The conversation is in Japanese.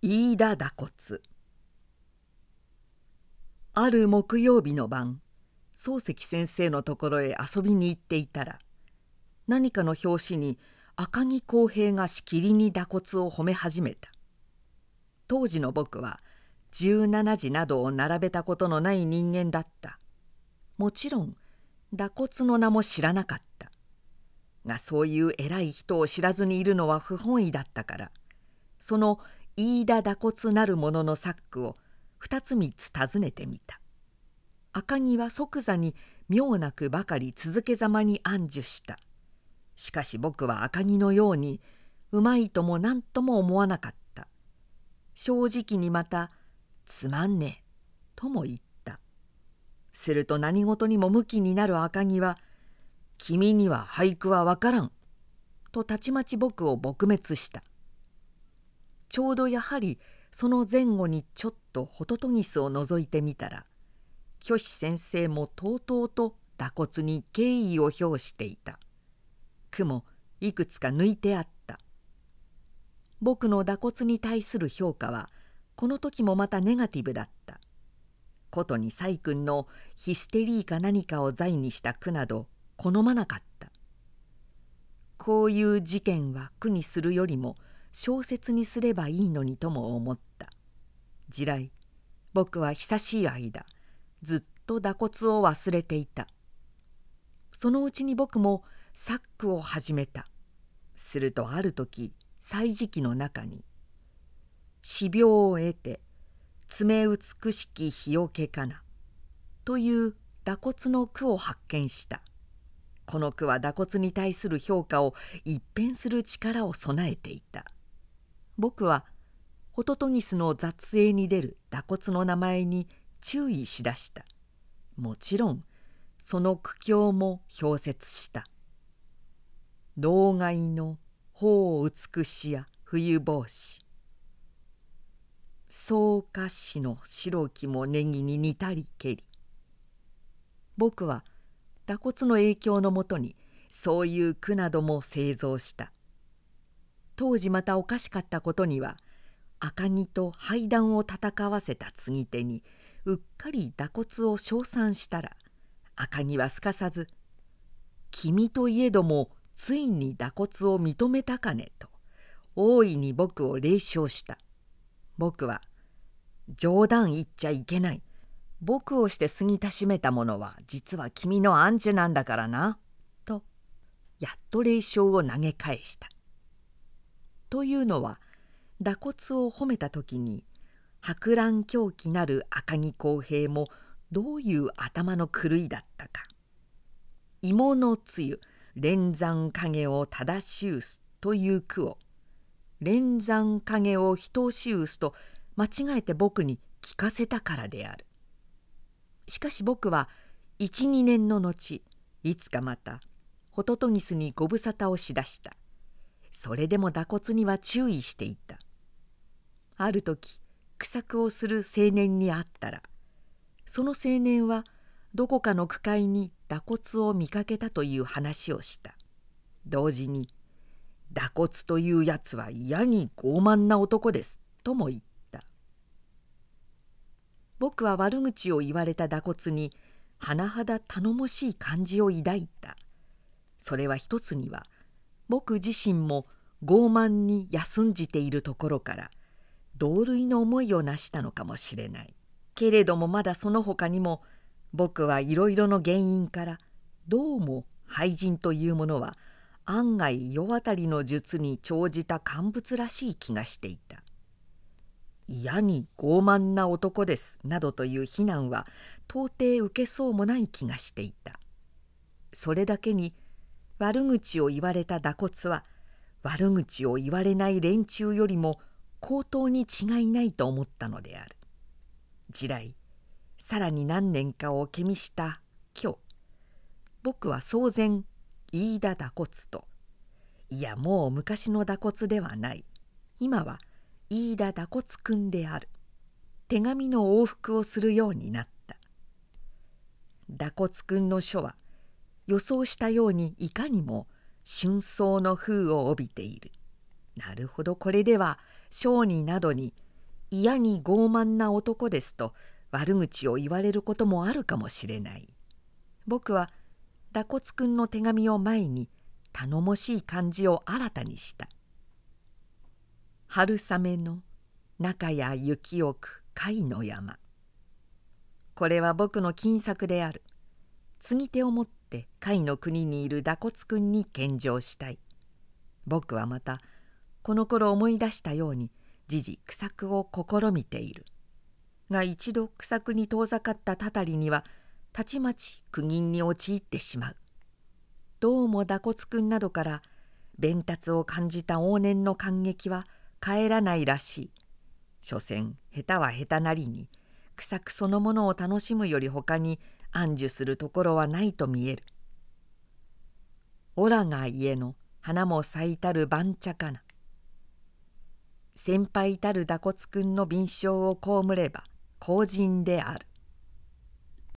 飯田打骨ある木曜日の晩漱石先生のところへ遊びに行っていたら何かの表紙に赤木浩平がしきりに打骨を褒め始めた当時の僕は17時などを並べたことのない人間だったもちろん打骨の名も知らなかったがそういう偉い人を知らずにいるのは不本意だったからその「飯田打骨なる者のサックを二つ三つ尋ねてみた赤城は即座に妙なくばかり続けざまに安寿したしかし僕は赤城のようにうまいとも何とも思わなかった正直にまた「つまんねえ」とも言ったすると何事にも向きになる赤城は「君には俳句はわからん」とたちまち僕を撲滅したちょうどやはりその前後にちょっとホトトギスを覗いてみたら虚子先生もとうとうと打骨に敬意を表していた雲いくつか抜いてあった僕の打骨に対する評価はこの時もまたネガティブだったことに細君のヒステリーか何かを罪にした句など好まなかったこういう事件は苦にするよりも小説にすればいいのにとも思った地雷僕は久しい間ずっと打骨を忘れていたそのうちに僕もサックを始めたするとある時歳時記の中に「死病を得て爪美しき日よけかな」という打骨の句を発見したこの句は打骨に対する評価を一変する力を備えていた。僕はホトトギスの雑影に出る打骨の名前に注意しだしたもちろんその苦境も氷説した老害の頬美しや冬帽子草加子の白木もネギに似たりけり僕は打骨の影響のもとにそういう句なども製造した当時またおかしかったことには赤城と敗談を戦わせた継ぎ手にうっかり打骨を称賛したら赤城はすかさず「君といえどもついに打骨を認めたかね」と大いに僕を冷笑した僕は「冗談言っちゃいけない僕をして過ぎたしめたものは実は君のアンチなんだからな」とやっと冷笑を投げ返したというのは打骨を褒めた時に博覧狂気なる赤木公平もどういう頭の狂いだったか芋のつゆ連山影を正しうすという句を連山影を人しうすと間違えて僕に聞かせたからであるしかし僕は12年の後いつかまたホトトギスにご無沙汰をしだした「それでも打骨には注意していたある時苦作をする青年に会ったらその青年はどこかの区会に打骨を見かけたという話をした同時に「打骨というやつは嫌に傲慢な男です」とも言った僕は悪口を言われた打骨に甚だ頼もしい感じを抱いたそれは一つには「僕自身も傲慢に休んじているところから同類の思いをなしたのかもしれないけれどもまだその他にも僕はいろいろの原因からどうも廃人というものは案外世渡りの術に長じた乾物らしい気がしていた。嫌に傲慢な男ですなどという非難は到底受けそうもない気がしていた。それだけに悪口を言われた打骨は悪口を言われない連中よりも高等に違いないと思ったのである。地雷さらに何年かをけみした今日僕は騒然飯田打骨といやもう昔の打骨ではない今は飯田打骨くんである手紙の往復をするようになった打骨くんの書は「予想したようにいかにも春草の風を帯びているなるほどこれでは商人などに嫌に傲慢な男ですと悪口を言われることもあるかもしれない僕は打骨くんの手紙を前に頼もしい感じを新たにした春雨の中や雪をく貝の山これは僕の金作である継ぎ手を持ってって甲斐の国にいる打骨くんに献上したい僕はまたこの頃思い出したように時々苦くを試みているが一度苦くに遠ざかったたたりにはたちまち苦銀に陥ってしまうどうも打骨くんなどから伝達を感じた往年の感激は帰らないらしい所詮下手は下手なりに苦く、そのものを楽しむよりほかに安寿するところはないと見える。オラが家の花も咲いたる番茶かな。先輩たる打骨くんの敏将を被れば公人である。